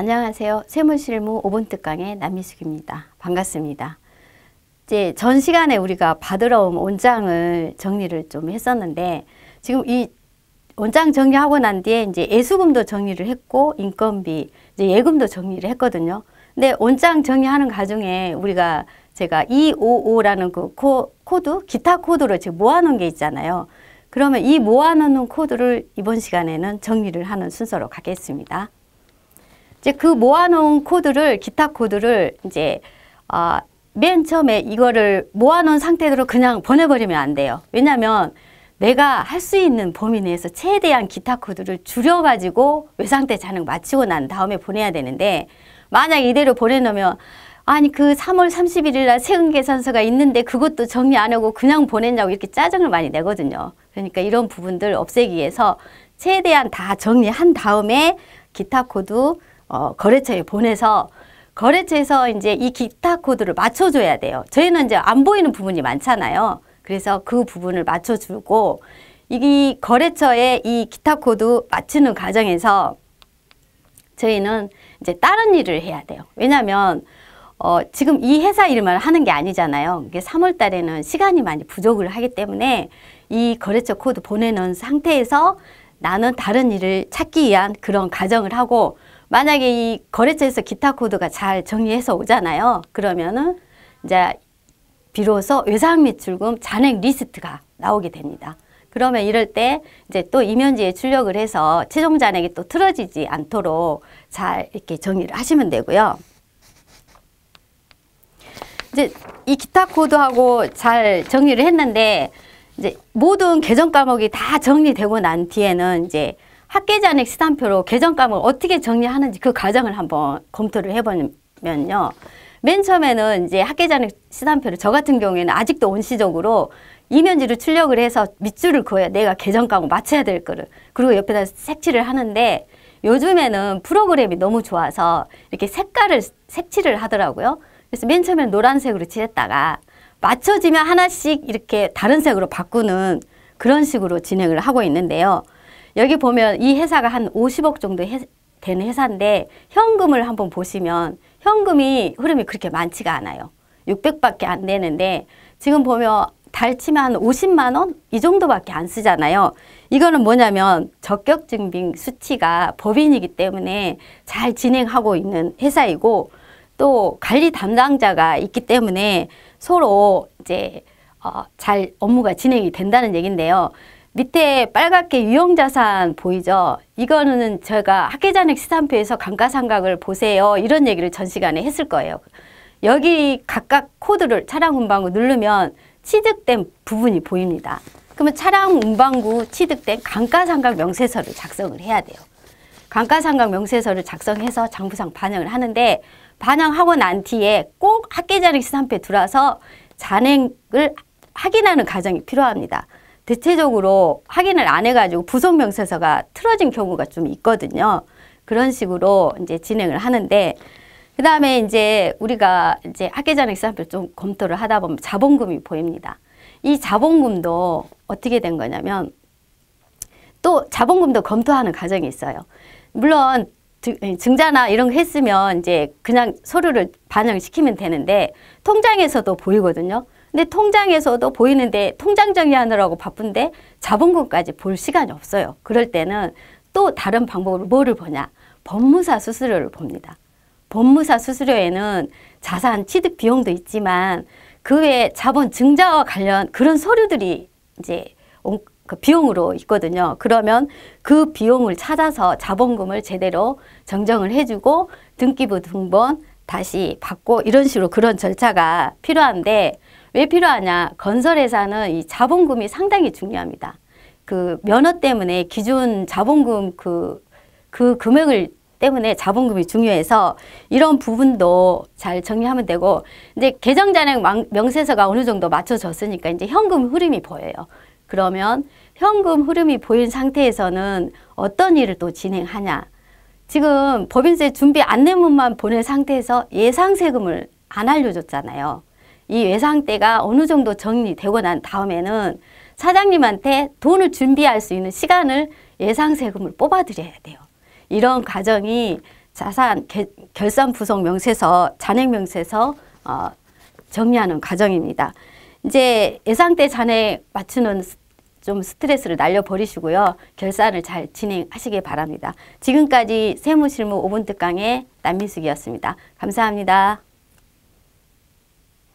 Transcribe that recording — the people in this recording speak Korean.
안녕하세요. 세문실무 오본뜻강의 남미숙입니다. 반갑습니다. 이제 전 시간에 우리가 받으러 온 원장을 정리를 좀 했었는데 지금 이 원장 정리하고 난 뒤에 이제 예수금도 정리를 했고 인건비, 이제 예금도 정리를 했거든요. 근데 원장 정리하는 과정에 우리가 제가 255라는 그 코, 코드, 기타 코드로 지금 모아놓은 게 있잖아요. 그러면 이 모아놓는 코드를 이번 시간에는 정리를 하는 순서로 가겠습니다. 이제 그 모아놓은 코드를 기타 코드를 이제 아, 맨 처음에 이거를 모아놓은 상태로 그냥 보내버리면 안 돼요. 왜냐하면 내가 할 수 있는 범위 내에서 최대한 기타 코드를 줄여가지고 외상태 자능 마치고 난 다음에 보내야 되는데 만약 이대로 보내놓으면 아니 그 3월 31일 날 세금 계산서가 있는데 그것도 정리 안 하고 그냥 보냈냐고 이렇게 짜증을 많이 내거든요. 그러니까 이런 부분들 없애기 위해서 최대한 다 정리한 다음에 기타 코드 어, 거래처에 보내서 거래처에서 이제 이 기타 코드를 맞춰줘야 돼요. 저희는 이제 안 보이는 부분이 많잖아요. 그래서 그 부분을 맞춰주고 이 거래처에 이 기타 코드 맞추는 과정에서 저희는 이제 다른 일을 해야 돼요. 왜냐하면 어, 지금 이 회사 일만 하는 게 아니잖아요. 이게 3월 달에는 시간이 많이 부족을 하기 때문에 이 거래처 코드 보내는 상태에서 나는 다른 일을 찾기 위한 그런 과정을 하고 만약에 이 거래처에서 기타 코드가 잘 정리해서 오잖아요. 그러면은 이제 비로소 외상 미출금 잔액 리스트가 나오게 됩니다. 그러면 이럴 때 이제 또 이면지에 출력을 해서 최종 잔액이 또 틀어지지 않도록 잘 이렇게 정리를 하시면 되고요. 이제 이 기타 코드하고 잘 정리를 했는데 이제 모든 계정 과목이 다 정리되고 난 뒤에는 이제 학계잔액 시단표로 개정감을 어떻게 정리하는지 그 과정을 한번 검토를 해보면요. 맨 처음에는 이제 학계잔액 시단표를 저 같은 경우에는 아직도 온시적으로 이면지를 출력을 해서 밑줄을 그어야 내가 개정감을 맞춰야 될 거를 그리고 옆에다 색칠을 하는데 요즘에는 프로그램이 너무 좋아서 이렇게 색깔을 색칠을 하더라고요. 그래서 맨 처음에는 노란색으로 칠했다가 맞춰지면 하나씩 이렇게 다른 색으로 바꾸는 그런 식으로 진행을 하고 있는데요. 여기 보면 이 회사가 한 50억 정도 해, 되는 회사인데 현금을 한번 보시면 현금이 흐름이 그렇게 많지가 않아요. 600밖에 안 되는데 지금 보면 달치면 한 50만 원? 이 정도밖에 안 쓰잖아요. 이거는 뭐냐면 적격증빙 수치가 법인이기 때문에 잘 진행하고 있는 회사이고 또 관리 담당자가 있기 때문에 서로 이제 어, 잘 업무가 진행이 된다는 얘긴데요. 밑에 빨갛게 유형자산 보이죠? 이거는 제가 학계잔액 시산표에서 감가상각을 보세요. 이런 얘기를 전 시간에 했을 거예요. 여기 각각 코드를 차량 운반구 누르면 취득된 부분이 보입니다. 그러면 차량 운반구 취득된 감가상각 명세서를 작성을 해야 돼요. 감가상각 명세서를 작성해서 장부상 반영을 하는데 반영하고 난 뒤에 꼭 학계잔액 시산표에 들어와서 잔액을 확인하는 과정이 필요합니다. 대체적으로 확인을 안 해가지고 부속명세서가 틀어진 경우가 좀 있거든요. 그런 식으로 이제 진행을 하는데 그 다음에 이제 우리가 이제 학계전 액사표좀 검토를 하다 보면 자본금이 보입니다. 이 자본금도 어떻게 된 거냐면 또 자본금도 검토하는 과정이 있어요. 물론 예, 증자나 이런 거 했으면 이제 그냥 서류를 반영시키면 되는데 통장에서도 보이거든요. 근데 통장에서도 보이는데 통장 정리하느라고 바쁜데 자본금까지 볼 시간이 없어요. 그럴 때는 또 다른 방법으로 뭐를 보냐. 법무사 수수료를 봅니다. 법무사 수수료에는 자산 취득 비용도 있지만 그 외에 자본 증자와 관련 그런 서류들이 이제 그 비용으로 있거든요. 그러면 그 비용을 찾아서 자본금을 제대로 정정을 해주고 등기부 등본 다시 받고 이런 식으로 그런 절차가 필요한데 왜 필요하냐? 건설회사는 이 자본금이 상당히 중요합니다. 그 면허 때문에 기준 자본금 그, 그 금액을 때문에 자본금이 중요해서 이런 부분도 잘 정리하면 되고 이제 계정잔액 명세서가 어느 정도 맞춰졌으니까 이제 현금 흐름이 보여요. 그러면 현금 흐름이 보인 상태에서는 어떤 일을 또 진행하냐. 지금 법인세 준비 안내문만 보낸 상태에서 예상세금을 안 알려줬잖아요. 이외상대가 어느 정도 정리되고 난 다음에는 사장님한테 돈을 준비할 수 있는 시간을 예상세금을 뽑아드려야 돼요. 이런 과정이 자산 개, 결산 부속 명세서, 잔액 명세서 어, 정리하는 과정입니다. 이제 예상때 잔액 맞추는 좀 스트레스를 날려버리시고요. 결산을 잘 진행하시길 바랍니다. 지금까지 세무실무 5분 특강의 남민숙이었습니다. 감사합니다.